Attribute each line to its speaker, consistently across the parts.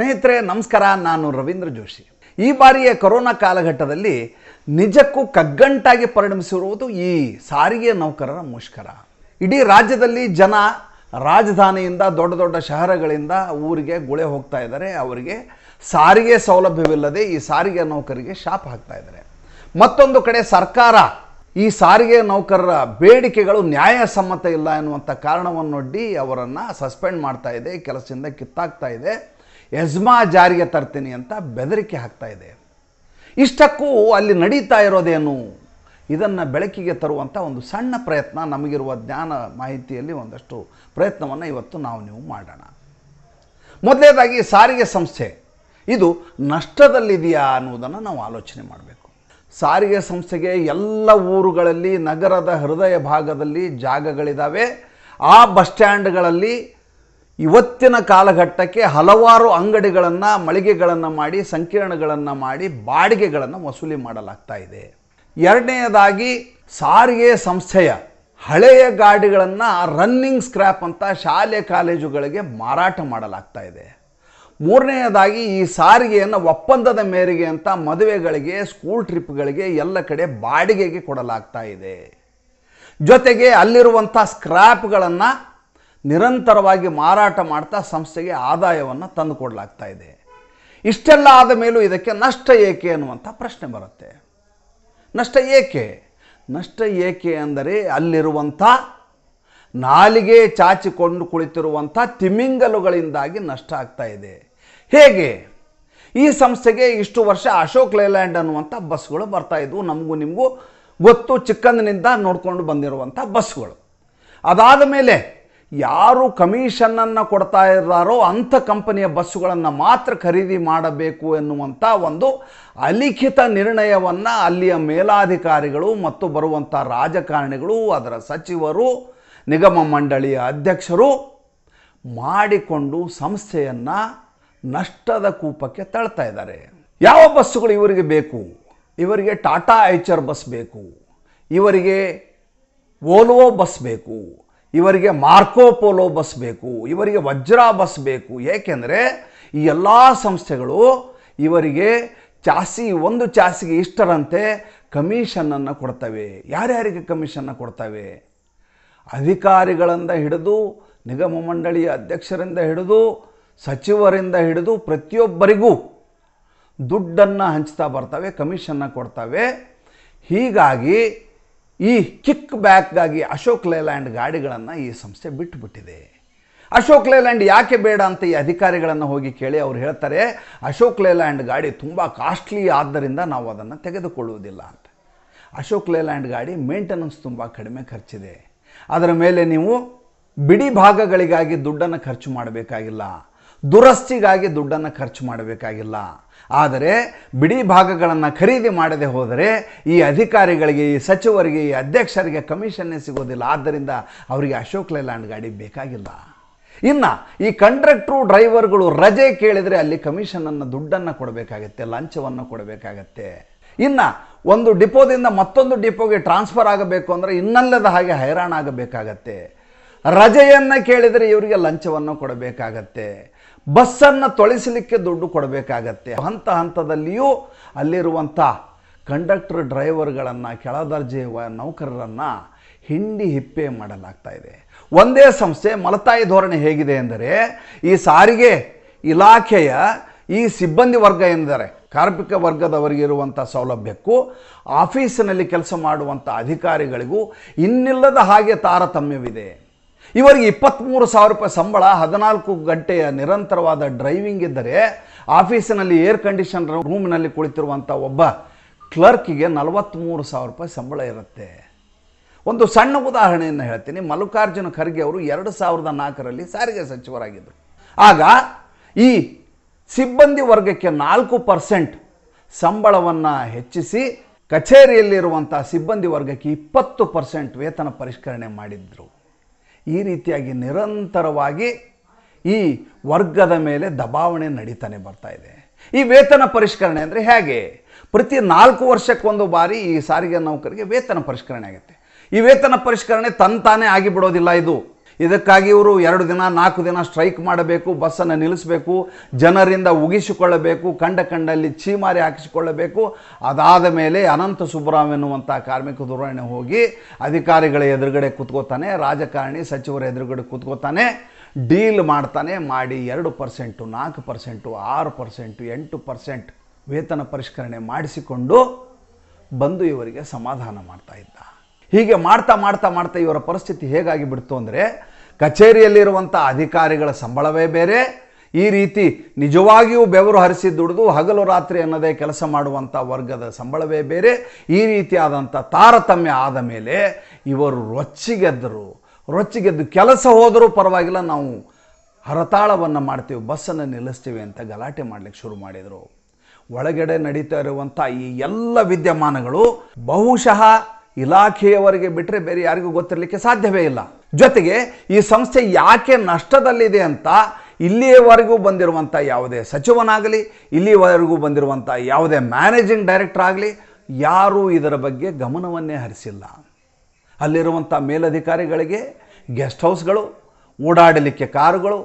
Speaker 1: ಸ್ನೇಹಿತರೆ ನಮಸ್ಕಾರ ನಾನು ರವೀಂದ್ರ ಜೋಶಿ ಈ ಬಾರಿಯ ಕೊರೋನಾ ಕಾಲಘಟ್ಟದಲ್ಲಿ ನಿಜಕ್ಕೂ ಕಗ್ಗಂಟಾಗಿ ಪರಿಣಮಿಸಿರುವುದು ಈ ಸಾರಿಗೆ ನೌಕರರ ಮುಷ್ಕರ ಇಡೀ ರಾಜ್ಯದಲ್ಲಿ ಜನ ರಾಜಧಾನಿಯಿಂದ ದೊಡ್ಡ ದೊಡ್ಡ ಶಹರಗಳಿಂದ ಊರಿಗೆ ಗುಳೆ ಹೋಗ್ತಾ ಇದ್ದಾರೆ ಅವರಿಗೆ ಸಾರಿಗೆ ಸೌಲಭ್ಯವಿಲ್ಲದೆ ಈ ಸಾರಿಗೆ ನೌಕರಿಗೆ ಶಾಪ್ ಹಾಕ್ತಾ ಇದ್ದಾರೆ ಮತ್ತೊಂದು ಕಡೆ ಸರ್ಕಾರ ಈ ಸಾರಿಗೆ ನೌಕರರ ಬೇಡಿಕೆಗಳು ನ್ಯಾಯಸಮ್ಮತ ಇಲ್ಲ ಎನ್ನುವಂಥ ಕಾರಣವನ್ನೊಡ್ಡಿ ಅವರನ್ನು ಸಸ್ಪೆಂಡ್ ಮಾಡ್ತಾ ಇದೆ ಕೆಲಸದಿಂದ ಕಿತ್ತಾಕ್ತಾ ಇದೆ ಯಜ್ಮಾ ಜಾರಿಗೆ ತರ್ತೀನಿ ಅಂತ ಬೆದರಿಕೆ ಹಾಕ್ತಾ ಇದೆ ಇಷ್ಟಕ್ಕೂ ಅಲ್ಲಿ ನಡೀತಾ ಇರೋದೇನು ಇದನ್ನು ಬೆಳಕಿಗೆ ತರುವಂಥ ಒಂದು ಸಣ್ಣ ಪ್ರಯತ್ನ ನಮಗಿರುವ ಜ್ಞಾನ ಮಾಹಿತಿಯಲ್ಲಿ ಒಂದಷ್ಟು ಪ್ರಯತ್ನವನ್ನು ಇವತ್ತು ನಾವು ನೀವು ಮಾಡೋಣ ಮೊದಲನೇದಾಗಿ ಸಾರಿಗೆ ಸಂಸ್ಥೆ ಇದು ನಷ್ಟದಲ್ಲಿದೆಯಾ ಅನ್ನೋದನ್ನು ನಾವು ಆಲೋಚನೆ ಮಾಡಬೇಕು ಸಾರಿಗೆ ಸಂಸ್ಥೆಗೆ ಎಲ್ಲ ಊರುಗಳಲ್ಲಿ ನಗರದ ಹೃದಯ ಭಾಗದಲ್ಲಿ ಜಾಗಗಳಿದ್ದಾವೆ ಆ ಬಸ್ ಸ್ಟ್ಯಾಂಡ್ಗಳಲ್ಲಿ ಇವತ್ತಿನ ಕಾಲಘಟ್ಟಕ್ಕೆ ಹಲವಾರು ಅಂಗಡಿಗಳನ್ನು ಮಳಿಗೆಗಳನ್ನು ಮಾಡಿ ಸಂಕೀರ್ಣಗಳನ್ನು ಮಾಡಿ ಬಾಡಿಗೆಗಳನ್ನು ವಸೂಲಿ ಮಾಡಲಾಗ್ತಾ ಇದೆ ಎರಡನೆಯದಾಗಿ ಸಾರಿಗೆ ಸಂಸ್ಥೆಯ ಹಳೆಯ ಗಾಡಿಗಳನ್ನು ರನ್ನಿಂಗ್ ಸ್ಕ್ರ್ಯಾಪ್ ಅಂತ ಶಾಲೆ ಕಾಲೇಜುಗಳಿಗೆ ಮಾರಾಟ ಮಾಡಲಾಗ್ತಾ ಇದೆ ಮೂರನೆಯದಾಗಿ ಈ ಸಾರಿಗೆಯನ್ನು ಒಪ್ಪಂದದ ಮೇರೆಗೆ ಅಂತ ಮದುವೆಗಳಿಗೆ ಸ್ಕೂಲ್ ಟ್ರಿಪ್ಗಳಿಗೆ ಎಲ್ಲ ಕಡೆ ಬಾಡಿಗೆಗೆ ಕೊಡಲಾಗ್ತಾ ಇದೆ ಜೊತೆಗೆ ಅಲ್ಲಿರುವಂಥ ಸ್ಕ್ರ್ಯಾಪ್ಗಳನ್ನು ನಿರಂತರವಾಗಿ ಮಾರಾಟ ಮಾಡ್ತಾ ಸಂಸ್ಥೆಗೆ ಆದಾಯವನ್ನು ತಂದುಕೊಡ್ಲಾಗ್ತಾ ಇದೆ ಇಷ್ಟೆಲ್ಲ ಆದ ಮೇಲೂ ಇದಕ್ಕೆ ನಷ್ಟ ಏಕೆ ಅನ್ನುವಂಥ ಪ್ರಶ್ನೆ ಬರುತ್ತೆ ನಷ್ಟ ಏಕೆ ನಷ್ಟ ಏಕೆ ಅಂದರೆ ಅಲ್ಲಿರುವಂಥ ನಾಲಿಗೆ ಚಾಚಿಕೊಂಡು ಕುಳಿತಿರುವಂಥ ತಿಮಿಂಗಲುಗಳಿಂದಾಗಿ ನಷ್ಟ ಆಗ್ತಾ ಇದೆ ಹೇಗೆ ಈ ಸಂಸ್ಥೆಗೆ ಇಷ್ಟು ವರ್ಷ ಅಶೋಕ್ ಲೇಲ್ಯಾಂಡ್ ಅನ್ನುವಂಥ ಬಸ್ಗಳು ಬರ್ತಾಯಿದ್ವು ನಮಗೂ ನಿಮಗೂ ಗೊತ್ತು ಚಿಕ್ಕಂದಿನಿಂದ ನೋಡಿಕೊಂಡು ಬಂದಿರುವಂಥ ಬಸ್ಗಳು ಅದಾದ ಮೇಲೆ ಯಾರು ಕಮಿಷನನ್ನು ಕೊಡ್ತಾ ಇದ್ದಾರೋ ಅಂಥ ಕಂಪನಿಯ ಬಸ್ಸುಗಳನ್ನು ಮಾತ್ರ ಖರೀದಿ ಮಾಡಬೇಕು ಎನ್ನುವಂಥ ಒಂದು ಅಲಿಖಿತ ನಿರ್ಣಯವನ್ನು ಅಲ್ಲಿಯ ಮೇಲಾಧಿಕಾರಿಗಳು ಮತ್ತು ಬರುವಂಥ ರಾಜಕಾರಣಿಗಳು ಅದರ ಸಚಿವರು ನಿಗಮ ಮಂಡಳಿಯ ಅಧ್ಯಕ್ಷರು ಮಾಡಿಕೊಂಡು ಸಂಸ್ಥೆಯನ್ನು ನಷ್ಟದ ಕೂಪಕ್ಕೆ ತಳ್ತಾ ಇದ್ದಾರೆ ಯಾವ ಬಸ್ಸುಗಳು ಇವರಿಗೆ ಬೇಕು ಇವರಿಗೆ ಟಾಟಾ ಐಚರ್ ಬಸ್ ಬೇಕು ಇವರಿಗೆ ಓಲ್ವೋ ಬಸ್ ಬೇಕು ಇವರಿಗೆ ಮಾರ್ಕೋಪೋಲೋ ಬಸ್ ಬೇಕು ಇವರಿಗೆ ವಜ್ರ ಬಸ್ ಬೇಕು ಏಕೆಂದರೆ ಈ ಎಲ್ಲ ಸಂಸ್ಥೆಗಳು ಇವರಿಗೆ ಚಾಸಿ ಒಂದು ಚಾಸಿಗೆ ಇಷ್ಟರಂತೆ ಕಮಿಷನನ್ನು ಕೊಡ್ತವೆ ಯಾರ್ಯಾರಿಗೆ ಕಮಿಷನ್ನ ಕೊಡ್ತವೆ ಅಧಿಕಾರಿಗಳಿಂದ ಹಿಡಿದು ನಿಗಮ ಮಂಡಳಿಯ ಅಧ್ಯಕ್ಷರಿಂದ ಹಿಡಿದು ಸಚಿವರಿಂದ ಹಿಡಿದು ಪ್ರತಿಯೊಬ್ಬರಿಗೂ ದುಡ್ಡನ್ನು ಹಂಚ್ತಾ ಬರ್ತವೆ ಕಮಿಷನ್ನ ಕೊಡ್ತವೆ ಹೀಗಾಗಿ ಈ ಕಿಕ್ ಬ್ಯಾಕ್ಗಾಗಿ ಅಶೋಕ್ ಲೇಲ್ಯಾಂಡ್ ಗಾಡಿಗಳನ್ನು ಈ ಸಂಸ್ಥೆ ಬಿಟ್ಟುಬಿಟ್ಟಿದೆ ಅಶೋಕ್ ಲೇಲ್ಯಾಂಡ್ ಯಾಕೆ ಬೇಡ ಅಂತ ಈ ಅಧಿಕಾರಿಗಳನ್ನು ಹೋಗಿ ಕೇಳಿ ಅವ್ರು ಹೇಳ್ತಾರೆ ಅಶೋಕ್ ಲೇಲ್ಯಾಂಡ್ ಗಾಡಿ ತುಂಬ ಕಾಸ್ಟ್ಲಿ ಆದ್ದರಿಂದ ನಾವು ಅದನ್ನು ತೆಗೆದುಕೊಳ್ಳುವುದಿಲ್ಲ ಅಂತ ಅಶೋಕ್ ಲೇಲ್ಯಾಂಡ್ ಗಾಡಿ ಮೇಂಟೆನೆನ್ಸ್ ತುಂಬ ಕಡಿಮೆ ಖರ್ಚಿದೆ ಅದರ ಮೇಲೆ ನೀವು ಬಿಡಿ ಭಾಗಗಳಿಗಾಗಿ ದುಡ್ಡನ್ನು ಖರ್ಚು ಮಾಡಬೇಕಾಗಿಲ್ಲ ದುರಸ್ತಿಗಾಗಿ ದುಡ್ಡನ್ನು ಖರ್ಚು ಮಾಡಬೇಕಾಗಿಲ್ಲ ಆದರೆ ಬಿಡಿ ಭಾಗಗಳನ್ನು ಖರೀದಿ ಮಾಡದೆ ಹೋದರೆ ಈ ಅಧಿಕಾರಿಗಳಿಗೆ ಈ ಸಚಿವರಿಗೆ ಈ ಅಧ್ಯಕ್ಷರಿಗೆ ಕಮಿಷನ್ನೇ ಸಿಗೋದಿಲ್ಲ ಆದ್ದರಿಂದ ಅವರಿಗೆ ಅಶೋಕ್ ಲೇಲ್ಯಾಂಡ್ ಗಾಡಿ ಬೇಕಾಗಿಲ್ಲ ಇನ್ನು ಈ ಕಂಟ್ರಾಕ್ಟ್ರು ಡ್ರೈವರ್ಗಳು ರಜೆ ಕೇಳಿದರೆ ಅಲ್ಲಿ ಕಮಿಷನನ್ನು ದುಡ್ಡನ್ನು ಕೊಡಬೇಕಾಗತ್ತೆ ಲಂಚವನ್ನು ಕೊಡಬೇಕಾಗತ್ತೆ ಇನ್ನು ಒಂದು ಡಿಪೋದಿಂದ ಮತ್ತೊಂದು ಡಿಪೋಗೆ ಟ್ರಾನ್ಸ್ಫರ್ ಆಗಬೇಕು ಅಂದರೆ ಇನ್ನಲ್ಲದ ಹಾಗೆ ಹೈರಾಣ ರಜೆಯನ್ನು ಕೇಳಿದರೆ ಇವರಿಗೆ ಲಂಚವನ್ನು ಕೊಡಬೇಕಾಗತ್ತೆ ಬಸ್ಸನ್ನು ತೊಳಿಸಲಿಕ್ಕೆ ದುಡ್ಡು ಕೊಡಬೇಕಾಗತ್ತೆ ಹಂತ ಹಂತದಲ್ಲಿಯೂ ಅಲ್ಲಿರುವಂಥ ಕಂಡಕ್ಟರ್ ಡ್ರೈವರ್ಗಳನ್ನು ಕೆಳ ದರ್ಜೆಯ ನೌಕರರನ್ನು ಹಿಂಡಿ ಹಿಪ್ಪೆ ಮಾಡಲಾಗ್ತಾ ಇದೆ ಒಂದೇ ಸಂಸ್ಥೆ ಮಲತಾಯಿ ಧೋರಣೆ ಹೇಗಿದೆ ಎಂದರೆ ಈ ಸಾರಿಗೆ ಇಲಾಖೆಯ ಈ ಸಿಬ್ಬಂದಿ ವರ್ಗ ಎಂದರೆ ಕಾರ್ಮಿಕ ವರ್ಗದವರಿಗಿರುವಂಥ ಸೌಲಭ್ಯಕ್ಕೂ ಆಫೀಸಿನಲ್ಲಿ ಕೆಲಸ ಮಾಡುವಂಥ ಅಧಿಕಾರಿಗಳಿಗೂ ಇನ್ನಿಲ್ಲದ ಹಾಗೆ ತಾರತಮ್ಯವಿದೆ ಇವರಿಗೆ ಇಪ್ಪತ್ತ್ಮೂರು ಸಾವಿರ ರೂಪಾಯಿ ಸಂಬಳ ಹದಿನಾಲ್ಕು ಗಂಟೆಯ ನಿರಂತರವಾದ ಡ್ರೈವಿಂಗ್ ಇದ್ದರೆ ಆಫೀಸಿನಲ್ಲಿ ಏರ್ ಕಂಡೀಷನ್ ರೂಮ್ನಲ್ಲಿ ಕುಳಿತಿರುವಂಥ ಒಬ್ಬ ಕ್ಲರ್ಕಿಗೆ ನಲವತ್ತ್ಮೂರು ಸಾವಿರ ರೂಪಾಯಿ ಸಂಬಳ ಇರುತ್ತೆ ಒಂದು ಸಣ್ಣ ಉದಾಹರಣೆಯನ್ನು ಹೇಳ್ತೀನಿ ಮಲ್ಲಿಕಾರ್ಜುನ ಖರ್ಗೆ ಅವರು ಎರಡು ಸಾವಿರದ ನಾಲ್ಕರಲ್ಲಿ ಸಾರಿಗೆ ಸಚಿವರಾಗಿದ್ದರು ಆಗ ಈ ಸಿಬ್ಬಂದಿ ವರ್ಗಕ್ಕೆ ನಾಲ್ಕು ಪರ್ಸೆಂಟ್ ಸಂಬಳವನ್ನು ಹೆಚ್ಚಿಸಿ ಕಚೇರಿಯಲ್ಲಿರುವಂಥ ಸಿಬ್ಬಂದಿ ವರ್ಗಕ್ಕೆ ಇಪ್ಪತ್ತು ಪರ್ಸೆಂಟ್ ವೇತನ ಪರಿಷ್ಕರಣೆ ಮಾಡಿದರು ಈ ರೀತಿಯಾಗಿ ನಿರಂತರವಾಗಿ ಈ ವರ್ಗದ ಮೇಲೆ ದಬಾವಣೆ ನಡೀತಾನೆ ಬರ್ತಾ ಇದೆ ಈ ವೇತನ ಪರಿಷ್ಕರಣೆ ಅಂದರೆ ಹೇಗೆ ಪ್ರತಿ ನಾಲ್ಕು ವರ್ಷಕ್ಕೊಂದು ಬಾರಿ ಈ ಸಾರಿಗೆ ನೌಕರಿಗೆ ವೇತನ ಪರಿಷ್ಕರಣೆ ಆಗುತ್ತೆ ಈ ವೇತನ ಪರಿಷ್ಕರಣೆ ತಂತಾನೇ ಆಗಿಬಿಡೋದಿಲ್ಲ ಇದು ಇದಕ್ಕಾಗಿ ಇವರು ಎರಡು ದಿನ ನಾಲ್ಕು ದಿನ ಸ್ಟ್ರೈಕ್ ಮಾಡಬೇಕು ಬಸ್ಸನ್ನು ನಿಲ್ಲಿಸಬೇಕು ಜನರಿಂದ ಉಗಿಸಿಕೊಳ್ಳಬೇಕು ಕಂಡ ಕಂಡಲ್ಲಿ ಛೀಮಾರಿ ಹಾಕಿಸಿಕೊಳ್ಳಬೇಕು ಅದಾದ ಮೇಲೆ ಅನಂತ ಸುಬ್ರಾವ್ ಎನ್ನುವಂಥ ಕಾರ್ಮಿಕ ಧೋರಣೆ ಹೋಗಿ ಅಧಿಕಾರಿಗಳ ಎದುರುಗಡೆ ಕೂತ್ಕೋತಾನೆ ರಾಜಕಾರಣಿ ಸಚಿವರ ಎದುರುಗಡೆ ಕೂತ್ಕೋತಾನೆ ಡೀಲ್ ಮಾಡ್ತಾನೆ ಮಾಡಿ ಎರಡು ಪರ್ಸೆಂಟು ನಾಲ್ಕು ಪರ್ಸೆಂಟು ಆರು ಪರ್ಸೆಂಟು ಎಂಟು ಪರ್ಸೆಂಟ್ ವೇತನ ಪರಿಷ್ಕರಣೆ ಮಾಡಿಸಿಕೊಂಡು ಬಂದು ಇವರಿಗೆ ಸಮಾಧಾನ ಮಾಡ್ತಾ ಇದ್ದ ಹೀಗೆ ಮಾಡ್ತಾ ಮಾಡ್ತಾ ಮಾಡ್ತಾ ಇವರ ಪರಿಸ್ಥಿತಿ ಹೇಗಾಗಿ ಬಿಡ್ತು ಅಂದರೆ ಕಚೇರಿಯಲ್ಲಿರುವಂಥ ಅಧಿಕಾರಿಗಳ ಸಂಬಳವೇ ಬೇರೆ ಈ ರೀತಿ ನಿಜವಾಗಿಯೂ ಬೆವರು ಹರಿಸಿ ದುಡಿದು ಹಗಲು ರಾತ್ರಿ ಅನ್ನದೇ ಕೆಲಸ ಮಾಡುವಂಥ ವರ್ಗದ ಸಂಬಳವೇ ಬೇರೆ ಈ ರೀತಿಯಾದಂಥ ತಾರತಮ್ಯ ಆದ ಮೇಲೆ ಇವರು ರೊಚ್ಚಿಗೆದ್ದರು ರೊಚ್ಚಿಗೆದ್ದು ಕೆಲಸ ಹೋದರೂ ಪರವಾಗಿಲ್ಲ ನಾವು ಹರತಾಳವನ್ನು ಮಾಡ್ತೀವಿ ಬಸ್ಸನ್ನು ನಿಲ್ಲಿಸ್ತೀವಿ ಅಂತ ಗಲಾಟೆ ಮಾಡಲಿಕ್ಕೆ ಶುರು ಮಾಡಿದರು ಒಳಗಡೆ ನಡೀತಾ ಇರುವಂಥ ಈ ಎಲ್ಲ ವಿದ್ಯಮಾನಗಳು ಬಹುಶಃ ಇಲಾಖೆಯವರಿಗೆ ಬಿಟ್ಟರೆ ಬೇರೆ ಯಾರಿಗೂ ಗೊತ್ತಿರಲಿಕ್ಕೆ ಸಾಧ್ಯವೇ ಇಲ್ಲ ಜೊತೆಗೆ ಈ ಸಂಸ್ಥೆ ಯಾಕೆ ನಷ್ಟದಲ್ಲಿದೆ ಅಂತ ಇಲ್ಲಿಯವರೆಗೂ ಬಂದಿರುವಂಥ ಯಾವುದೇ ಸಚಿವನಾಗಲಿ ಇಲ್ಲಿಯವರೆಗೂ ಬಂದಿರುವಂಥ ಯಾವುದೇ ಮ್ಯಾನೇಜಿಂಗ್ ಡೈರೆಕ್ಟರ್ ಆಗಲಿ ಯಾರೂ ಇದರ ಬಗ್ಗೆ ಗಮನವನ್ನೇ ಹರಿಸಿಲ್ಲ ಅಲ್ಲಿರುವಂಥ ಮೇಲಧಿಕಾರಿಗಳಿಗೆ ಗೆಸ್ಟ್ ಹೌಸ್ಗಳು ಓಡಾಡಲಿಕ್ಕೆ ಕಾರುಗಳು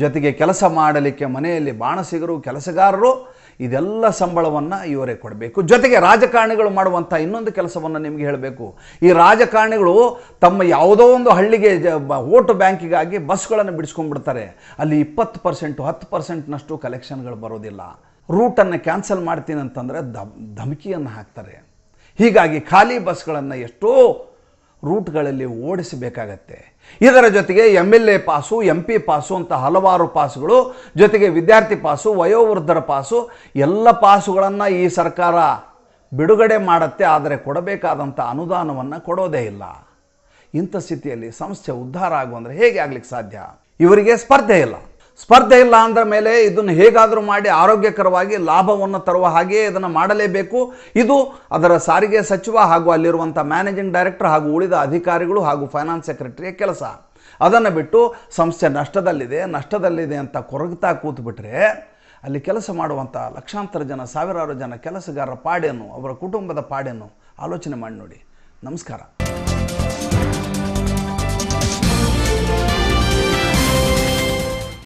Speaker 1: ಜೊತೆಗೆ ಕೆಲಸ ಮಾಡಲಿಕ್ಕೆ ಮನೆಯಲ್ಲಿ ಬಾಣಸಿಗರು ಕೆಲಸಗಾರರು ಇದೆಲ್ಲ ಸಂಬಳವನ್ನು ಇವರೇ ಕೊಡಬೇಕು ಜೊತೆಗೆ ರಾಜಕಾರಣಿಗಳು ಮಾಡುವಂಥ ಇನ್ನೊಂದು ಕೆಲಸವನ್ನು ನಿಮಗೆ ಹೇಳಬೇಕು ಈ ರಾಜಕಾರಣಿಗಳು ತಮ್ಮ ಯಾವುದೋ ಒಂದು ಹಳ್ಳಿಗೆ ಜ ಓಟು ಬ್ಯಾಂಕಿಗಾಗಿ ಬಸ್ಗಳನ್ನು ಬಿಡಿಸ್ಕೊಂಡ್ಬಿಡ್ತಾರೆ ಅಲ್ಲಿ ಇಪ್ಪತ್ತು ಪರ್ಸೆಂಟು ಹತ್ತು ಪರ್ಸೆಂಟ್ನಷ್ಟು ಕಲೆಕ್ಷನ್ಗಳು ಬರೋದಿಲ್ಲ ರೂಟನ್ನು ಕ್ಯಾನ್ಸಲ್ ಮಾಡ್ತೀನಿ ಅಂತಂದರೆ ಧಮಕಿಯನ್ನು ಹಾಕ್ತಾರೆ ಹೀಗಾಗಿ ಖಾಲಿ ಬಸ್ಗಳನ್ನು ಎಷ್ಟೋ ರೂಟ್ಗಳಲ್ಲಿ ಓಡಿಸಬೇಕಾಗತ್ತೆ ಇದರ ಜೊತೆಗೆ M L A pass M P pass ಅಂತ ಹಲವಾರು ಪಾಸುಗಳು ಜೊತೆಗೆ ವಿದ್ಯಾರ್ಥಿ ಪಾಸು ವಯೋವೃದ್ಧರ ಪಾಸು ಎಲ್ಲ ಪಾಸುಗಳನ್ನು ಈ ಸರ್ಕಾರ ಬಿಡುಗಡೆ ಮಾಡುತ್ತೆ ಆದರೆ ಕೊಡಬೇಕಾದಂಥ ಅನುದಾನವನ್ನು ಕೊಡೋದೇ ಇಲ್ಲ ಇಂಥ ಸ್ಥಿತಿಯಲ್ಲಿ ಸಂಸ್ಥೆ ಉದ್ಧಾರ ಆಗುವಂದರೆ ಹೇಗೆ ಆಗಲಿಕ್ಕೆ ಸಾಧ್ಯ ಇವರಿಗೆ ಸ್ಪರ್ಧೆ ಇಲ್ಲ ಸ್ಪರ್ಧೆ ಇಲ್ಲ ಅಂದ್ರ ಮೇಲೆ ಇದನ್ನು ಹೇಗಾದರೂ ಮಾಡಿ ಆರೋಗ್ಯಕರವಾಗಿ ಲಾಭವನ್ನು ತರುವ ಹಾಗೆಯೇ ಇದನ್ನು ಮಾಡಲೇಬೇಕು ಇದು ಅದರ ಸಾರಿಗೆ ಸಚಿವ ಹಾಗೂ ಅಲ್ಲಿರುವಂಥ ಮ್ಯಾನೇಜಿಂಗ್ ಡೈರೆಕ್ಟರ್ ಹಾಗೂ ಉಳಿದ ಅಧಿಕಾರಿಗಳು ಹಾಗೂ ಫೈನಾನ್ಸ್ ಸೆಕ್ರೆಟರಿಯ ಕೆಲಸ ಅದನ್ನು ಬಿಟ್ಟು ಸಂಸ್ಥೆ ನಷ್ಟದಲ್ಲಿದೆ ನಷ್ಟದಲ್ಲಿದೆ ಅಂತ ಕೊರಗ್ತಾ ಕೂತ್ಬಿಟ್ರೆ ಅಲ್ಲಿ ಕೆಲಸ ಮಾಡುವಂಥ ಲಕ್ಷಾಂತರ ಜನ ಸಾವಿರಾರು ಜನ ಕೆಲಸಗಾರರ ಪಾಡೇನು ಅವರ ಕುಟುಂಬದ ಪಾಡೇನು ಆಲೋಚನೆ ಮಾಡಿ ನೋಡಿ ನಮಸ್ಕಾರ